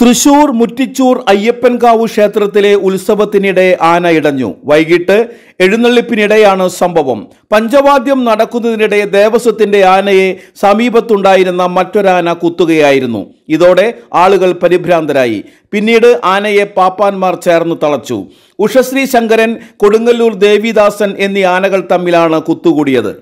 തൃശൂർ മുറ്റിച്ചൂർ അയ്യപ്പൻകാവ് ക്ഷേത്രത്തിലെ ഉത്സവത്തിനിടെ ആന ഇടഞ്ഞു വൈകിട്ട് എഴുന്നള്ളിപ്പിനിടെയാണ് സംഭവം പഞ്ചവാദ്യം നടക്കുന്നതിനിടെ ദേവസ്വത്തിന്റെ ആനയെ സമീപത്തുണ്ടായിരുന്ന മറ്റൊരാന കുത്തുകയായിരുന്നു ഇതോടെ ആളുകൾ പരിഭ്രാന്തരായി പിന്നീട് ആനയെ പാപ്പാന്മാർ ചേർന്ന് തളച്ചു ഉഷശ്രീ ശങ്കരൻ കൊടുങ്ങല്ലൂർ ദേവിദാസൻ എന്നീ ആനകൾ തമ്മിലാണ് കുത്തുകൂടിയത്